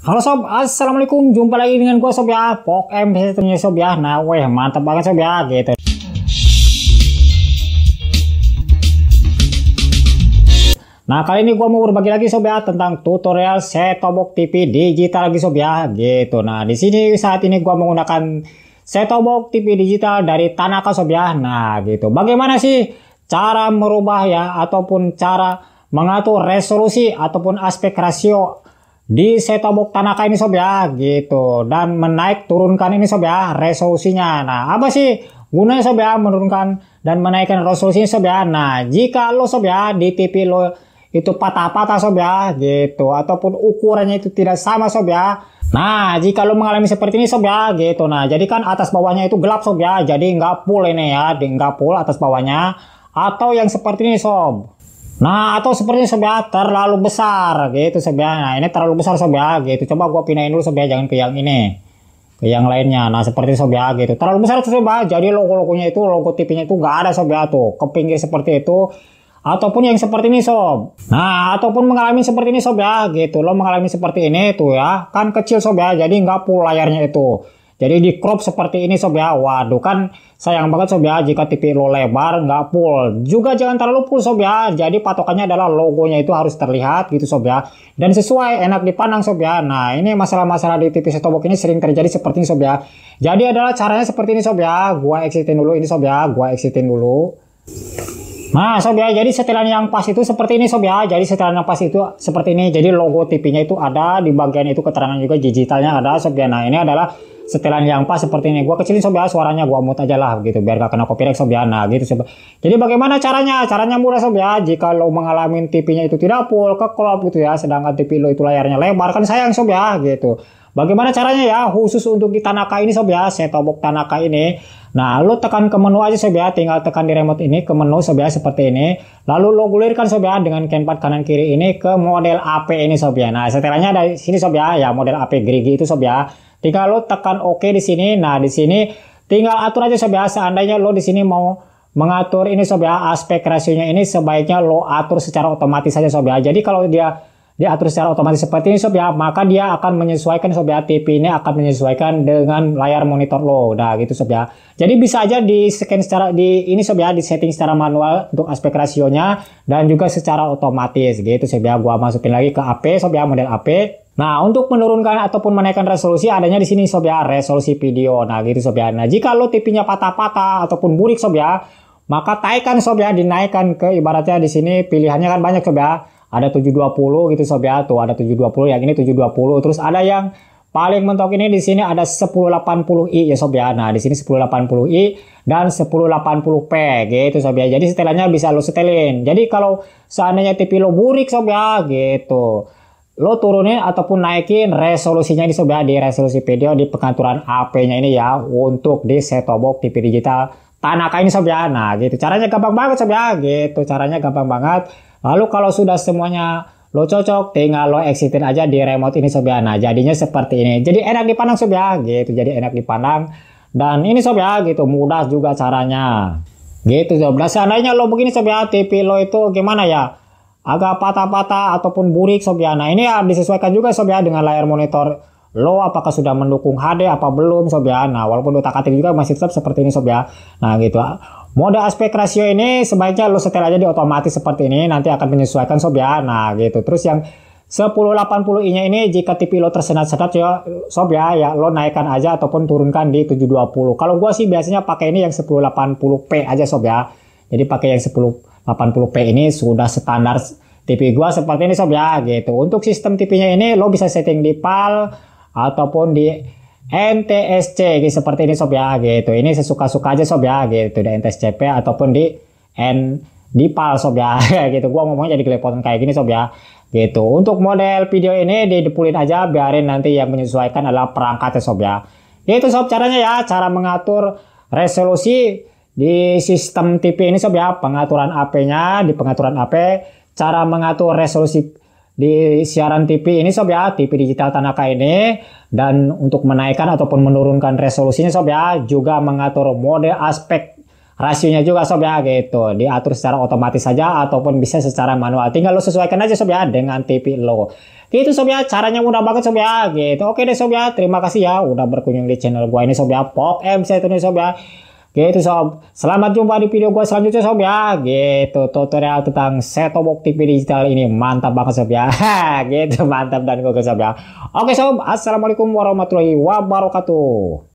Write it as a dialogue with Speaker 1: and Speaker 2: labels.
Speaker 1: Halo sob, assalamualaikum. Jumpa lagi dengan gua sob ya, Pok M sistemnya sob ya. Nah, weh mantap banget sob ya gitu. Nah, kali ini gua mau berbagi lagi sob ya tentang tutorial setobok TV digital lagi sob ya gitu. Nah, di sini saat ini gua menggunakan setobok TV digital dari Tanaka sob ya. Nah, gitu. Bagaimana sih cara merubah ya ataupun cara mengatur resolusi ataupun aspek rasio di setobok Tanaka ini sob ya gitu dan menaik turunkan ini sob ya resolusinya nah apa sih gunanya sob ya menurunkan dan menaikkan resolusinya sob ya nah jika lo sob ya di TV lo itu patah-patah sob ya gitu ataupun ukurannya itu tidak sama sob ya Nah, jika lo mengalami seperti ini sob ya, gitu. Nah, jadi kan atas bawahnya itu gelap sob ya, jadi nggak full ini ya, nggak full atas bawahnya. Atau yang seperti ini sob. Nah, atau sepertinya sobat terlalu besar gitu sobat. Nah, ini terlalu besar sobat gitu. Coba gua pindahin dulu sobat jangan ke yang ini. Ke yang lainnya. Nah, seperti sobat gitu. Terlalu besar sobat. Jadi logo-logonya itu logo tv itu enggak ada sobat tuh. Ke pinggir seperti itu ataupun yang seperti ini sob nah ataupun mengalami seperti ini sob ya gitu lo mengalami seperti ini tuh ya kan kecil sob jadi nggak full layarnya itu jadi di crop seperti ini sob ya. Waduh kan sayang banget sob ya jika TV lo lebar nggak full. Juga jangan terlalu full sob ya. Jadi patokannya adalah logonya itu harus terlihat gitu sob ya. Dan sesuai enak dipandang sob ya. Nah ini masalah-masalah di TV setobok ini sering terjadi seperti ini sob ya. Jadi adalah caranya seperti ini sob ya. Gua exitin dulu ini sob ya. Gua exitin dulu. Nah, sob ya, jadi setelan yang pas itu seperti ini sob ya. Jadi setelan yang pas itu seperti ini. Jadi logo tv itu ada di bagian itu keterangan juga digitalnya ada sob ya. Nah, ini adalah setelan yang pas seperti ini. Gua kecilin sob suaranya, gua mute aja lah gitu biar gak kena copyright sob Nah, gitu sob. Jadi bagaimana caranya? Caranya mudah sob Jika lo mengalami TV-nya itu tidak full, keklop gitu ya, sedangkan TV lo itu layarnya lebar kan sayang sob ya, gitu. Bagaimana caranya ya khusus untuk di Tanaka ini sob ya, setobok Tanaka ini. Nah, lo tekan ke menu aja sob ya, tinggal tekan di remote ini ke menu sob ya seperti ini. Lalu lo gulirkan sob ya dengan keempat kanan kiri ini ke model AP ini sob ya. Nah, setelahnya dari sini sob ya, ya model AP gerigi itu sob ya. Tinggal lo tekan OK di sini. Nah, di sini tinggal atur aja sob ya seandainya lo di sini mau mengatur ini sob ya aspek rasionya ini sebaiknya lo atur secara otomatis aja sob ya jadi kalau dia diatur secara otomatis seperti ini sob ya maka dia akan menyesuaikan sob ya TV ini akan menyesuaikan dengan layar monitor lo udah gitu sob ya jadi bisa aja di scan secara di ini sob ya di setting secara manual untuk aspek rasionya dan juga secara otomatis gitu sob ya gua masukin lagi ke AP sob ya model AP Nah, untuk menurunkan ataupun menaikkan resolusi adanya di sini sob ya, resolusi video. Nah, gitu sob ya. Nah, jika lo TV-nya patah-patah ataupun burik sob ya, maka taikan sob ya dinaikkan ke ibaratnya di sini pilihannya kan banyak sob ya ada 720 gitu ya tuh ada 720 yang ini 720 terus ada yang paling mentok ini di sini ada 1080i ya sob ya. Nah, di sini 1080i dan 1080p gitu sob ya. Jadi setelannya bisa lo setelin. Jadi kalau seandainya TV lo burik sob ya gitu. Lo turunin ataupun naikin resolusinya di sob ya di resolusi video di pengaturan AP-nya ini ya untuk di set box TV digital Tanaka ini sob ya. Nah, gitu. Caranya gampang banget sob ya gitu. Caranya gampang banget Lalu kalau sudah semuanya lo cocok, tinggal lo exitin aja di remote ini sob ya. Nah jadinya seperti ini. Jadi enak dipandang sob ya, gitu. Jadi enak dipandang. Dan ini sob ya, gitu. Mudah juga caranya. Gitu sob. Nah seandainya lo begini sob ya, TV lo itu gimana ya? Agak patah-patah ataupun burik sob ya. Nah ini ya disesuaikan juga sob ya dengan layar monitor lo apakah sudah mendukung HD apa belum sob ya nah walaupun utak atik juga masih tetap seperti ini sob ya nah gitu Mode aspek rasio ini sebaiknya lo setel aja di otomatis seperti ini, nanti akan menyesuaikan sob ya. Nah gitu. Terus yang 1080i-nya ini jika TV lo tersendat-sendat ya sob ya, ya lo naikkan aja ataupun turunkan di 720. Kalau gue sih biasanya pakai ini yang 1080p aja sob ya. Jadi pakai yang 1080p ini sudah standar TV gue seperti ini sob ya gitu. Untuk sistem TV-nya ini lo bisa setting di PAL ataupun di NTSC seperti ini sob ya gitu. Ini sesuka-suka aja sob ya gitu di NTSCP ataupun di N di PAL sob ya gitu. Gua ngomongnya jadi kelepotan kayak gini sob ya gitu. Untuk model video ini didepulin aja biarin nanti yang menyesuaikan adalah perangkatnya sob ya. Itu sob caranya ya, cara mengatur resolusi di sistem TV ini sob ya, pengaturan AP-nya di pengaturan AP, cara mengatur resolusi di siaran TV ini sob ya, TV digital Tanaka ini dan untuk menaikkan ataupun menurunkan resolusinya sob ya, juga mengatur mode aspek rasionya juga sob ya gitu. Diatur secara otomatis saja ataupun bisa secara manual. Tinggal lo sesuaikan aja sob ya dengan TV lo. Gitu sob ya, caranya mudah banget sob ya gitu. Oke deh sob ya, terima kasih ya udah berkunjung di channel gua ini sob ya. Pop MC itu nih sob ya. Gitu sob. Selamat jumpa di video gue selanjutnya sob ya. Gitu tutorial tentang setobok TV digital ini mantap banget sob ya. gitu mantap dan gue sob ya. Oke sob, assalamualaikum warahmatullahi wabarakatuh.